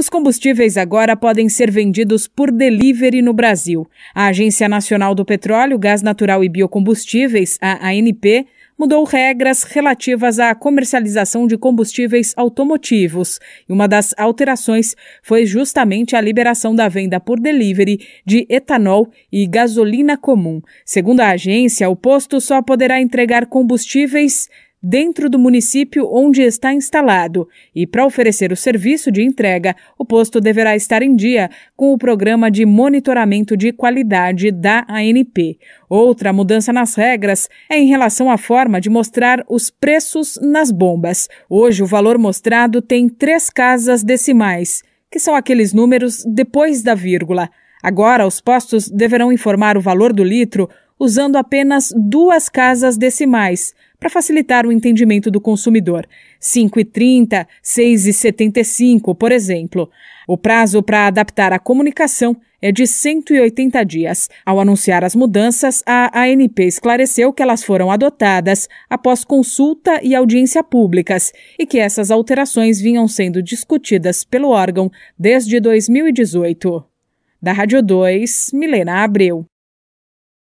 Os combustíveis agora podem ser vendidos por delivery no Brasil. A Agência Nacional do Petróleo, Gás Natural e Biocombustíveis, a ANP, mudou regras relativas à comercialização de combustíveis automotivos. E uma das alterações foi justamente a liberação da venda por delivery de etanol e gasolina comum. Segundo a agência, o posto só poderá entregar combustíveis dentro do município onde está instalado, e para oferecer o serviço de entrega, o posto deverá estar em dia com o programa de monitoramento de qualidade da ANP. Outra mudança nas regras é em relação à forma de mostrar os preços nas bombas. Hoje, o valor mostrado tem três casas decimais, que são aqueles números depois da vírgula. Agora, os postos deverão informar o valor do litro usando apenas duas casas decimais, para facilitar o entendimento do consumidor. 5,30, 6,75, por exemplo. O prazo para adaptar a comunicação é de 180 dias. Ao anunciar as mudanças, a ANP esclareceu que elas foram adotadas após consulta e audiência públicas e que essas alterações vinham sendo discutidas pelo órgão desde 2018. Da Rádio 2, Milena Abreu.